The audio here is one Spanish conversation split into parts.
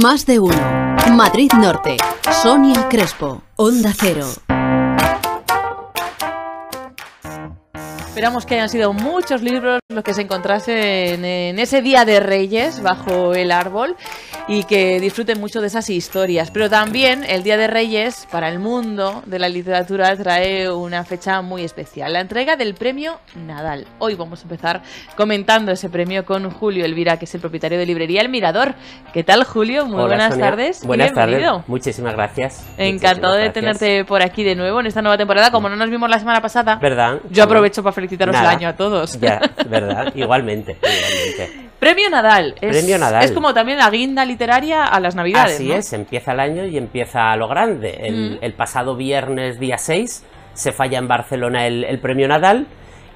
Más de uno. Madrid Norte. Sonia Crespo. Onda Cero. Esperamos que hayan sido muchos libros los que se encontrasen en ese Día de Reyes bajo el árbol y que disfruten mucho de esas historias. Pero también el Día de Reyes para el mundo de la literatura trae una fecha muy especial, la entrega del premio Nadal. Hoy vamos a empezar comentando ese premio con Julio Elvira, que es el propietario de librería El Mirador. ¿Qué tal Julio? Muy buenas tardes. Buenas tardes. Muchísimas gracias. Encantado de tenerte por aquí de nuevo en esta nueva temporada. Como no nos vimos la semana pasada, ¿verdad? Yo aprovecho para felicitaros el año a todos. Ya, igualmente, Premio Nadal. Es, Es como también la guinda literaria a las Navidades. Así es, empieza el año y empieza a lo grande. El, pasado viernes, día 6, se falla en Barcelona el, Premio Nadal.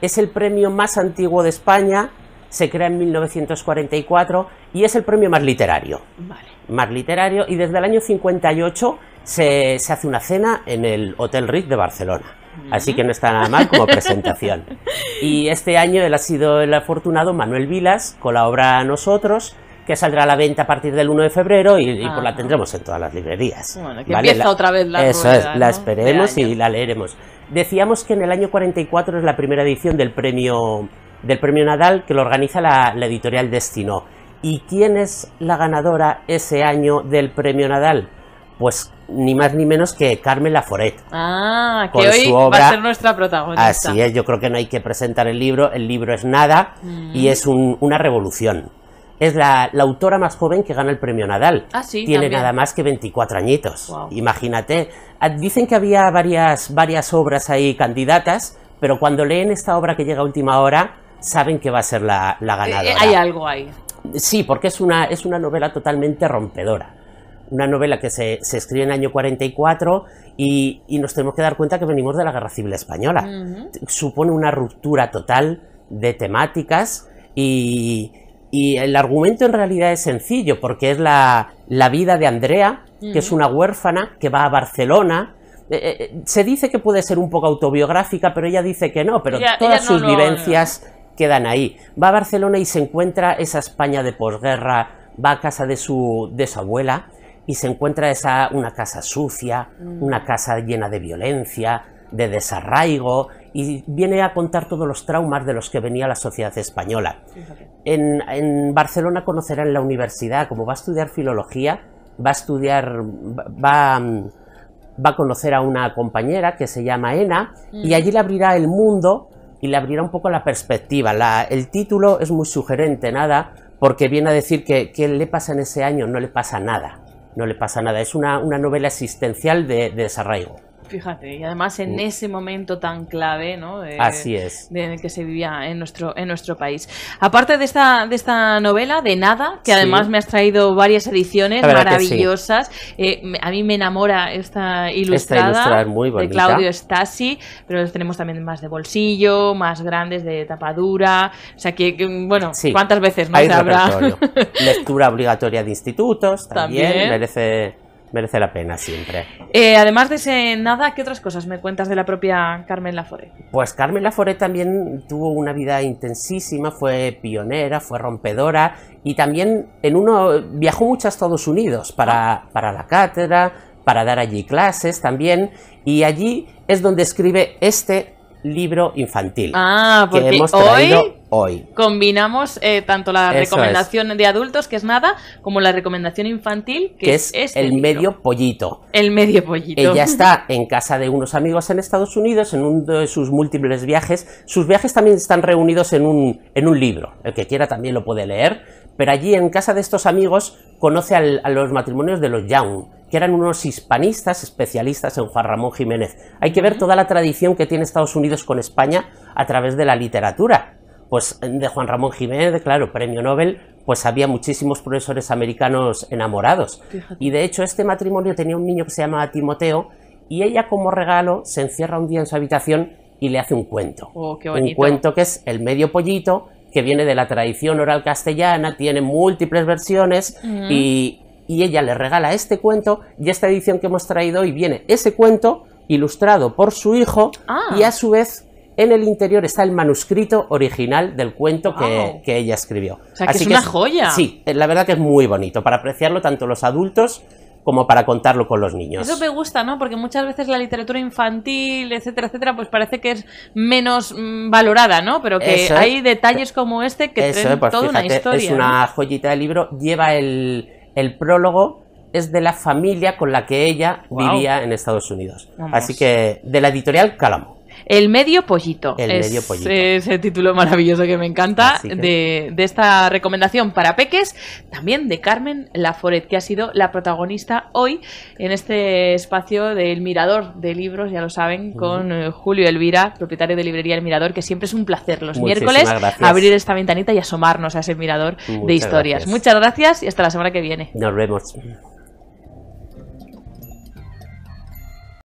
Es el premio más antiguo de España, se crea en 1944 y es el premio más literario. Vale. Más literario y desde el año 58 se, se hace una cena en el Hotel Ritz de Barcelona. Así que no está nada mal como presentación. Y este año él ha sido el afortunado Manuel Vilas con la obra Nosotros, que saldrá a la venta a partir del 1 de febrero y, por la tendremos en todas las librerías. Bueno, que empieza otra vez la Eso es, la esperemos y la leeremos. Decíamos que en el año 44 es la primera edición del premio, del premio Nadal que lo organiza la, la editorial Destino. ¿Y quién es la ganadora ese año del premio Nadal? Pues ni más ni menos que Carmen Laforet. Ah, que hoy va a ser nuestra protagonista. Así es, yo creo que no hay que presentar el libro, el libro es nada y mm. es una revolución. Es la, autora más joven que gana el premio Nadal. Ah, Tiene nada más que 24 añitos. Imagínate. Ah, dicen que había varias, obras ahí candidatas, pero cuando leen esta obra que llega a última hora, saben que va a ser la, eh, eh, ganadora. hay algo ahí. Sí, porque es una novela totalmente rompedora una novela que se, escribe en el año 44 y, y, nos tenemos que dar cuenta que venimos de la Guerra Civil Española. Supone una ruptura total de temáticas y, y, el argumento en realidad es sencillo porque es la, la vida de Andrea, que es una huérfana que va a Barcelona. Eh, eh, se dice que puede ser un poco autobiográfica, pero ella dice que no, pero todas sus vivencias quedan ahí. Va a Barcelona y se encuentra esa España de posguerra, va a casa de su, de su abuela y se encuentra esa, una casa sucia, mm. una casa llena de violencia, de desarraigo, y viene a contar todos los traumas de los que venía la sociedad española. En, Barcelona conocerá en la universidad, como va a estudiar filología, va a estudiar, va, mm, a conocer a una compañera que se llama Ena, y mm. allí le abrirá el mundo y le abrirá un poco la perspectiva. el título es muy sugerente, nada, porque viene a decir que, que le pasa en ese año, no le pasa nada no le pasa nada. Es una, una novela existencial de, de desarraigo. Fíjate, y además en mm. ese momento tan clave, ¿no? Así es. De, en el que se vivía en nuestro, en nuestro país. Aparte de esta, de esta novela, de Nada, que además me has traído varias ediciones maravillosas. Eh, a mí me enamora esta ilustrada, de Claudio Stasi, pero tenemos también más de bolsillo, más grandes de tapadura. O sea que, bueno, ¿cuántas veces más habrá? Lectura obligatoria de institutos ¿También? merece merece la pena siempre. Eh, además de ese nada, ¿qué otras cosas me cuentas de la propia Carmen Laforet? Pues Carmen Laforet también tuvo una vida intensísima, fue pionera, fue rompedora y también en uno viajó mucho a Estados Unidos para, ah. para la cátedra, para dar allí clases también y allí es donde escribe este libro infantil. Ah, que hoy Combinamos eh, tanto la recomendación de adultos, que es nada, como la recomendación infantil, que, es, este el medio pollito. El medio pollito. Ella está en casa de unos amigos en Estados Unidos, en uno de sus múltiples viajes. Sus viajes también están reunidos en un, en un libro. El que quiera también lo puede leer. Pero allí, en casa de estos amigos, conoce a los matrimonios de los Young, que eran unos hispanistas especialistas en Juan Ramón Jiménez. Hay que ver toda la tradición que tiene Estados Unidos con España a través de la literatura. Pues eh, de Juan Ramón Jiménez, claro, premio Nobel, pues había muchísimos profesores americanos enamorados. Y de hecho este matrimonio tenía un niño que se llamaba Timoteo y ella como regalo se encierra un día en su habitación y le hace un cuento. Oh, un cuento que es El medio pollito, que viene de la tradición oral castellana, tiene múltiples versiones y y ella le regala este cuento y esta edición que hemos traído hoy viene ese cuento ilustrado por su hijo ah. y a su vez en el interior está el manuscrito original del cuento que, ella escribió. es una joya. Sí, la verdad que es muy bonito para apreciarlo tanto los adultos como para contarlo con los niños. Eso me gusta, ¿no? Porque muchas veces la literatura infantil, etcétera, etcétera, pues parece que es menos mm, valorada, ¿no? Pero que hay detalles como este que es pues toda una historia. Es una joyita de libro, lleva el el prólogo es de la familia con la que ella vivía en Estados Unidos. Así que de la editorial Calamo. El medio pollito. El medio pollito. Ese título maravilloso que me encanta ah, de, esta recomendación para peques, también de Carmen Laforet, que ha sido la protagonista hoy en este espacio del Mirador de Libros, ya lo saben, con eh, Julio Elvira, propietario de librería El Mirador, que siempre es un placer los miércoles abrir esta ventanita y asomarnos a ese mirador de historias. Muchas gracias y hasta la semana que viene. Nos vemos.